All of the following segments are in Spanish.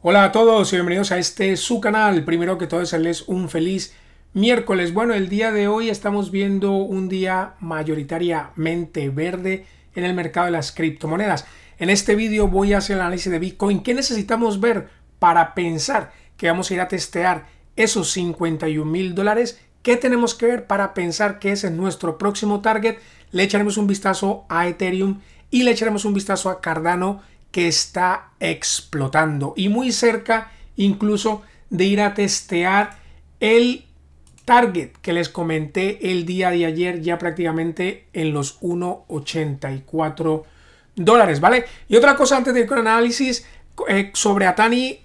Hola a todos y bienvenidos a este su canal. Primero que todo, desearles un feliz miércoles. Bueno, el día de hoy estamos viendo un día mayoritariamente verde en el mercado de las criptomonedas. En este vídeo voy a hacer el análisis de Bitcoin. ¿Qué necesitamos ver para pensar que vamos a ir a testear esos 51 mil dólares? ¿Qué tenemos que ver para pensar que ese es nuestro próximo target? Le echaremos un vistazo a Ethereum y le echaremos un vistazo a Cardano que está explotando y muy cerca incluso de ir a testear el target que les comenté el día de ayer ya prácticamente en los 1.84 dólares, ¿vale? Y otra cosa antes de ir con análisis eh, sobre Atani,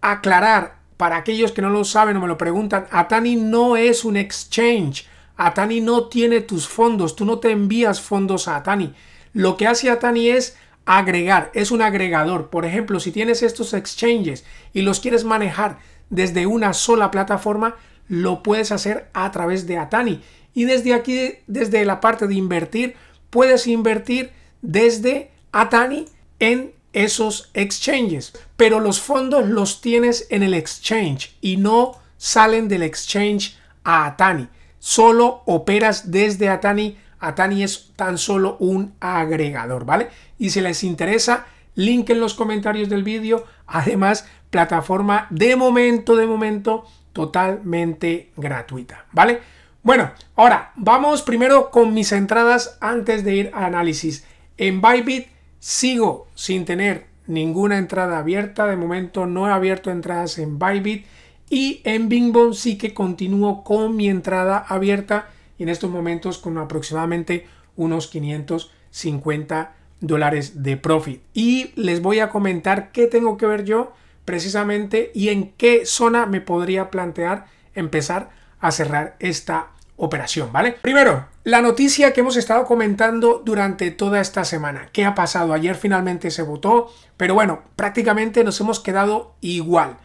aclarar para aquellos que no lo saben o me lo preguntan, Atani no es un exchange, Atani no tiene tus fondos, tú no te envías fondos a Atani. Lo que hace Atani es agregar, es un agregador. Por ejemplo, si tienes estos exchanges y los quieres manejar desde una sola plataforma, lo puedes hacer a través de Atani. Y desde aquí, desde la parte de invertir, puedes invertir desde Atani en esos exchanges. Pero los fondos los tienes en el exchange y no salen del exchange a Atani. Solo operas desde Atani Atani es tan solo un agregador, ¿vale? Y si les interesa, link en los comentarios del vídeo. Además, plataforma de momento, de momento, totalmente gratuita, ¿vale? Bueno, ahora vamos primero con mis entradas antes de ir a análisis. En Bybit sigo sin tener ninguna entrada abierta. De momento no he abierto entradas en Bybit. Y en Bingbon sí que continúo con mi entrada abierta y en estos momentos con aproximadamente unos 550 dólares de profit. Y les voy a comentar qué tengo que ver yo precisamente y en qué zona me podría plantear empezar a cerrar esta operación, ¿vale? Primero, la noticia que hemos estado comentando durante toda esta semana. ¿Qué ha pasado? Ayer finalmente se votó, pero bueno, prácticamente nos hemos quedado igual.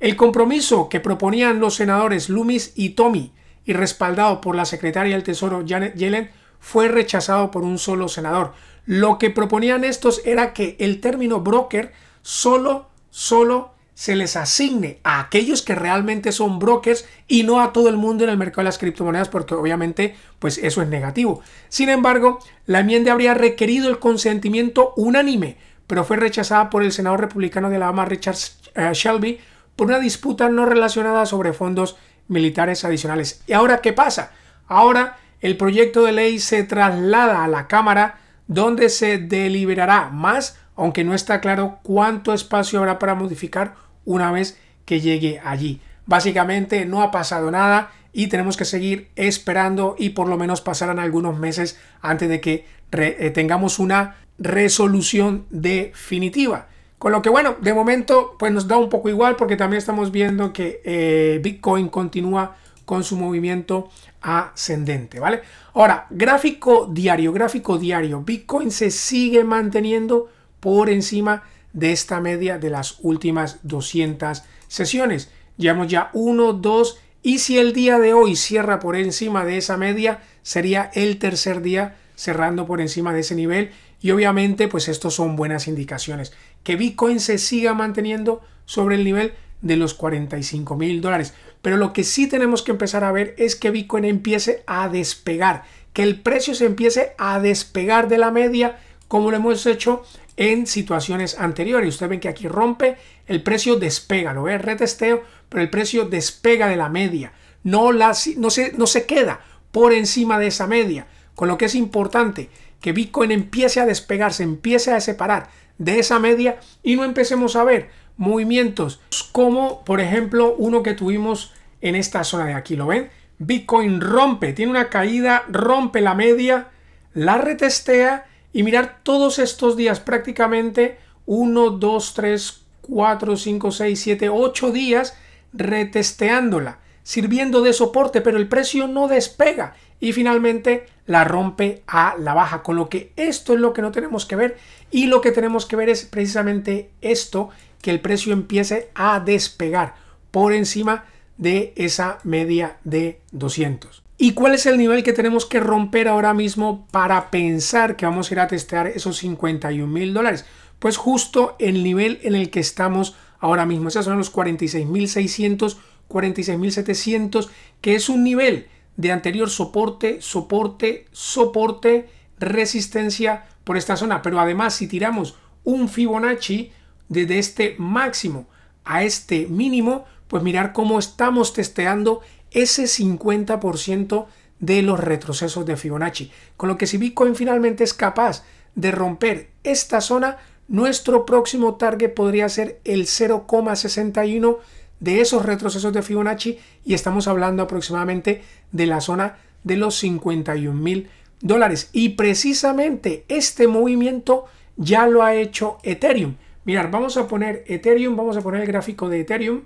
El compromiso que proponían los senadores Loomis y Tommy y respaldado por la secretaria del Tesoro Janet Yellen, fue rechazado por un solo senador. Lo que proponían estos era que el término broker solo, solo se les asigne a aquellos que realmente son brokers y no a todo el mundo en el mercado de las criptomonedas porque obviamente pues eso es negativo. Sin embargo, la enmienda habría requerido el consentimiento unánime, pero fue rechazada por el senador republicano de Alabama Richard eh, Shelby por una disputa no relacionada sobre fondos militares adicionales. ¿Y ahora qué pasa? Ahora el proyecto de ley se traslada a la Cámara donde se deliberará más, aunque no está claro cuánto espacio habrá para modificar una vez que llegue allí. Básicamente no ha pasado nada y tenemos que seguir esperando y por lo menos pasarán algunos meses antes de que eh, tengamos una resolución definitiva. Con lo que bueno, de momento pues nos da un poco igual porque también estamos viendo que eh, Bitcoin continúa con su movimiento ascendente, ¿vale? Ahora, gráfico diario, gráfico diario, Bitcoin se sigue manteniendo por encima de esta media de las últimas 200 sesiones. Llevamos ya 1, 2 y si el día de hoy cierra por encima de esa media, sería el tercer día cerrando por encima de ese nivel y obviamente pues estos son buenas indicaciones que Bitcoin se siga manteniendo sobre el nivel de los 45 mil dólares. Pero lo que sí tenemos que empezar a ver es que Bitcoin empiece a despegar, que el precio se empiece a despegar de la media como lo hemos hecho en situaciones anteriores. Usted ven que aquí rompe, el precio despega, Lo ve? Retesteo, pero el precio despega de la media. No, la, no, se, no se queda por encima de esa media. Con lo que es importante que Bitcoin empiece a despegarse, empiece a separar de esa media y no empecemos a ver movimientos como por ejemplo uno que tuvimos en esta zona de aquí, ¿lo ven? Bitcoin rompe, tiene una caída, rompe la media, la retestea y mirar todos estos días prácticamente 1, 2, 3, 4, 5, 6, 7, 8 días retesteándola, sirviendo de soporte, pero el precio no despega y finalmente la rompe a la baja, con lo que esto es lo que no tenemos que ver y lo que tenemos que ver es precisamente esto, que el precio empiece a despegar por encima de esa media de 200. ¿Y cuál es el nivel que tenemos que romper ahora mismo para pensar que vamos a ir a testear esos 51 mil dólares? Pues justo el nivel en el que estamos ahora mismo. Esos son los 46.600, 46.700, que es un nivel de anterior soporte, soporte, soporte, resistencia por esta zona. Pero además si tiramos un Fibonacci desde este máximo a este mínimo, pues mirar cómo estamos testeando ese 50% de los retrocesos de Fibonacci. Con lo que si Bitcoin finalmente es capaz de romper esta zona, nuestro próximo target podría ser el 0,61 de esos retrocesos de Fibonacci y estamos hablando aproximadamente de la zona de los 51 mil dólares. Y precisamente este movimiento ya lo ha hecho Ethereum. Mirar, vamos a poner Ethereum, vamos a poner el gráfico de Ethereum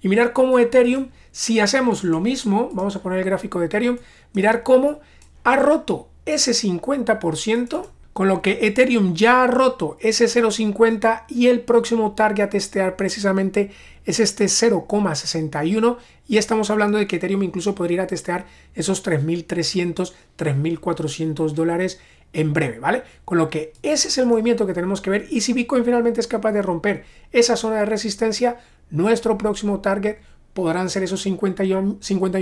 y mirar cómo Ethereum, si hacemos lo mismo, vamos a poner el gráfico de Ethereum, mirar cómo ha roto ese 50% con lo que Ethereum ya ha roto ese 0.50 y el próximo target a testear precisamente es este 0,61 y estamos hablando de que Ethereum incluso podría ir a testear esos 3.300, 3.400 dólares en breve, ¿vale? Con lo que ese es el movimiento que tenemos que ver y si Bitcoin finalmente es capaz de romper esa zona de resistencia, nuestro próximo target podrán ser esos 51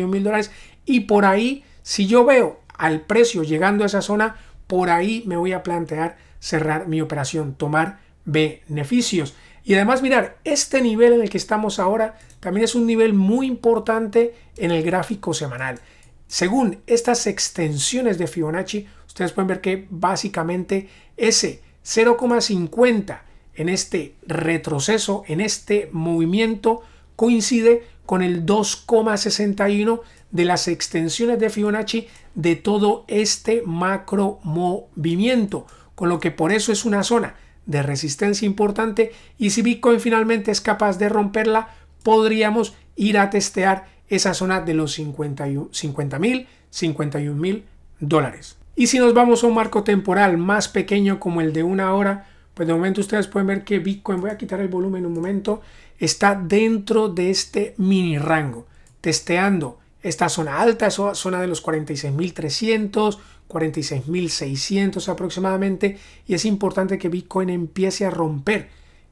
mil dólares y por ahí, si yo veo al precio llegando a esa zona, por ahí me voy a plantear cerrar mi operación, tomar beneficios. Y además mirar, este nivel en el que estamos ahora también es un nivel muy importante en el gráfico semanal. Según estas extensiones de Fibonacci, ustedes pueden ver que básicamente ese 0,50 en este retroceso, en este movimiento, coincide con el 2,61 de las extensiones de Fibonacci de todo este macro movimiento, con lo que por eso es una zona de resistencia importante y si Bitcoin finalmente es capaz de romperla, podríamos ir a testear esa zona de los 50 mil, 51 mil dólares. Y si nos vamos a un marco temporal más pequeño como el de una hora, pues de momento ustedes pueden ver que Bitcoin, voy a quitar el volumen un momento, está dentro de este mini rango, testeando esta zona alta es zona de los 46.300, 46.600 aproximadamente y es importante que Bitcoin empiece a romper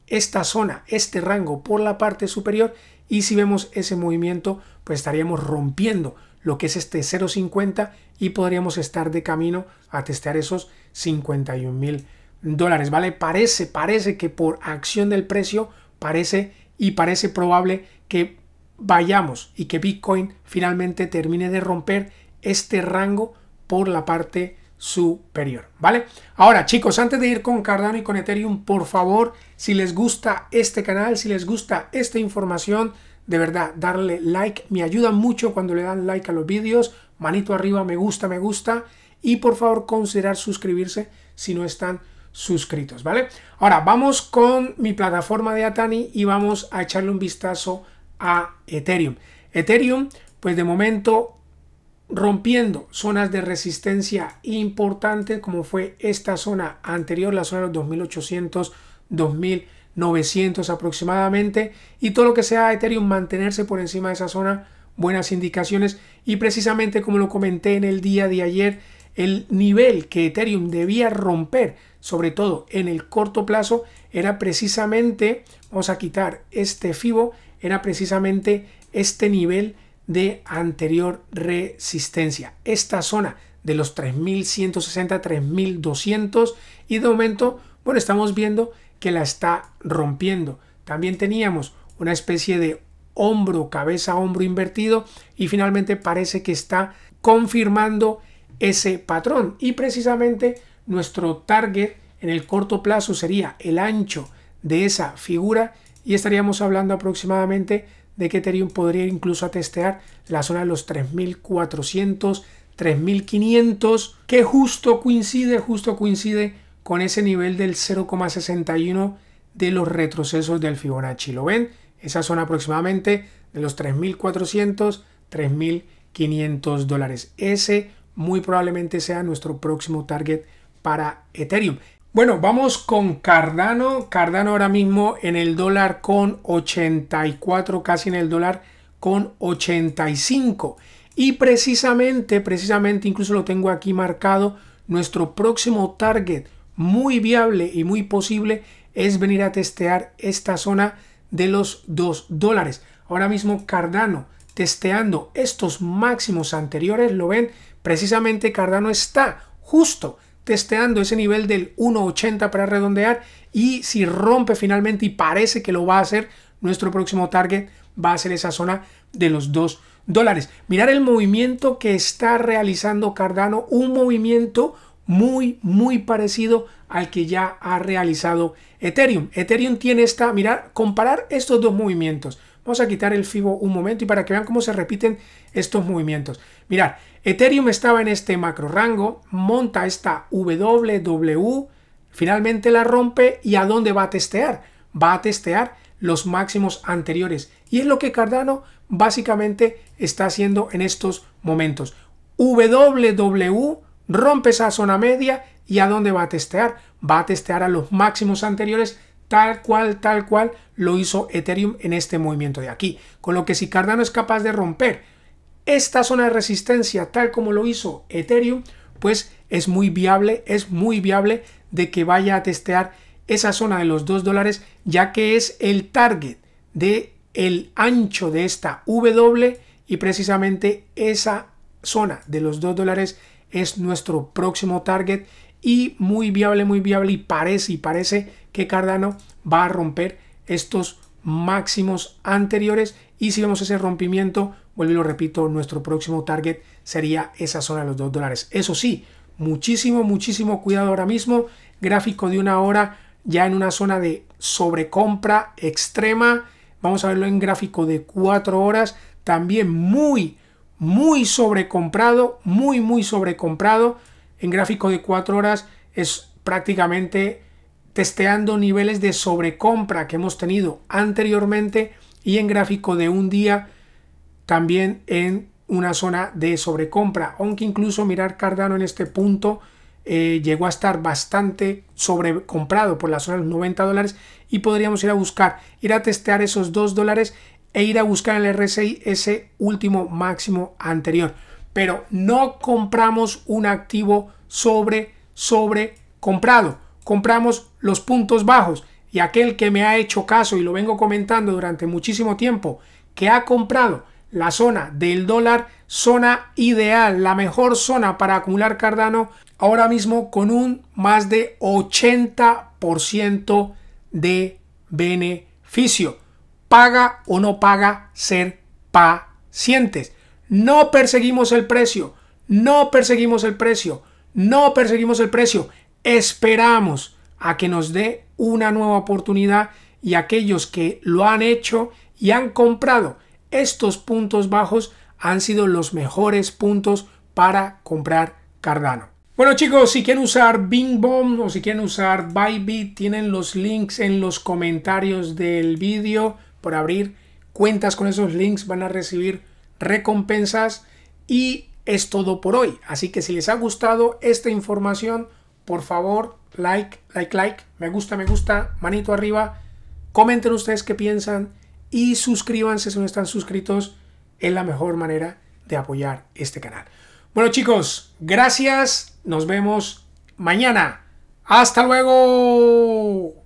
esta zona, este rango por la parte superior y si vemos ese movimiento pues estaríamos rompiendo lo que es este 0.50 y podríamos estar de camino a testear esos 51.000 mil dólares, ¿vale? Parece, parece que por acción del precio parece y parece probable que vayamos y que Bitcoin finalmente termine de romper este rango por la parte superior, ¿vale? Ahora, chicos, antes de ir con Cardano y con Ethereum, por favor, si les gusta este canal, si les gusta esta información, de verdad, darle like, me ayuda mucho cuando le dan like a los vídeos, manito arriba, me gusta, me gusta, y por favor considerar suscribirse si no están suscritos, ¿vale? Ahora, vamos con mi plataforma de Atani y vamos a echarle un vistazo a a Ethereum. Ethereum, pues de momento rompiendo zonas de resistencia importante como fue esta zona anterior, la zona de los 2800, 2900 aproximadamente y todo lo que sea Ethereum mantenerse por encima de esa zona, buenas indicaciones y precisamente como lo comenté en el día de ayer, el nivel que Ethereum debía romper, sobre todo en el corto plazo, era precisamente, vamos a quitar este FIBO era precisamente este nivel de anterior resistencia, esta zona de los 3160, 3200 y de momento, bueno, estamos viendo que la está rompiendo. También teníamos una especie de hombro, cabeza, hombro invertido y finalmente parece que está confirmando ese patrón y precisamente nuestro target en el corto plazo sería el ancho de esa figura y estaríamos hablando aproximadamente de que Ethereum podría incluso testear la zona de los 3400, 3500, que justo coincide, justo coincide con ese nivel del 0,61 de los retrocesos del Fibonacci. ¿Lo ven? Esa zona aproximadamente de los 3400, 3500 dólares. Ese muy probablemente sea nuestro próximo target para Ethereum. Bueno, vamos con Cardano. Cardano ahora mismo en el dólar con 84, casi en el dólar con 85. Y precisamente, precisamente, incluso lo tengo aquí marcado, nuestro próximo target muy viable y muy posible es venir a testear esta zona de los 2 dólares. Ahora mismo Cardano testeando estos máximos anteriores, lo ven, precisamente Cardano está justo testeando ese nivel del 1.80 para redondear y si rompe finalmente y parece que lo va a hacer, nuestro próximo target va a ser esa zona de los 2 dólares. Mirar el movimiento que está realizando Cardano, un movimiento muy, muy parecido al que ya ha realizado Ethereum. Ethereum tiene esta, mirar, comparar estos dos movimientos. Vamos a quitar el FIBO un momento y para que vean cómo se repiten estos movimientos. Mirad, Ethereum estaba en este macro rango, monta esta WW, finalmente la rompe y ¿a dónde va a testear? Va a testear los máximos anteriores. Y es lo que Cardano básicamente está haciendo en estos momentos. WW rompe esa zona media y ¿a dónde va a testear? Va a testear a los máximos anteriores tal cual, tal cual lo hizo Ethereum en este movimiento de aquí. Con lo que si Cardano es capaz de romper esta zona de resistencia tal como lo hizo Ethereum, pues es muy viable, es muy viable de que vaya a testear esa zona de los 2 dólares, ya que es el target de el ancho de esta W y precisamente esa zona de los 2 dólares es nuestro próximo target y muy viable, muy viable y parece y parece que Cardano va a romper estos máximos anteriores y si vemos ese rompimiento, vuelvo y lo repito, nuestro próximo target sería esa zona de los 2 dólares. Eso sí, muchísimo, muchísimo cuidado ahora mismo. Gráfico de una hora ya en una zona de sobrecompra extrema. Vamos a verlo en gráfico de 4 horas. También muy, muy sobrecomprado, muy, muy sobrecomprado. En gráfico de 4 horas es prácticamente testeando niveles de sobrecompra que hemos tenido anteriormente y en gráfico de un día también en una zona de sobrecompra, aunque incluso mirar Cardano en este punto eh, llegó a estar bastante sobrecomprado por la zona de los 90 dólares y podríamos ir a buscar, ir a testear esos 2 dólares e ir a buscar en el RSI ese último máximo anterior. Pero no compramos un activo sobre, sobre comprado compramos los puntos bajos y aquel que me ha hecho caso y lo vengo comentando durante muchísimo tiempo, que ha comprado la zona del dólar, zona ideal, la mejor zona para acumular Cardano ahora mismo con un más de 80% de beneficio. Paga o no paga ser pacientes. No perseguimos el precio, no perseguimos el precio, no perseguimos el precio. Esperamos a que nos dé una nueva oportunidad y aquellos que lo han hecho y han comprado estos puntos bajos han sido los mejores puntos para comprar Cardano. Bueno chicos, si quieren usar Bing Bomb o si quieren usar Bybit, tienen los links en los comentarios del vídeo por abrir cuentas con esos links, van a recibir recompensas y es todo por hoy. Así que si les ha gustado esta información, por favor, like, like, like, me gusta, me gusta, manito arriba, comenten ustedes qué piensan y suscríbanse si no están suscritos, es la mejor manera de apoyar este canal. Bueno chicos, gracias, nos vemos mañana. Hasta luego.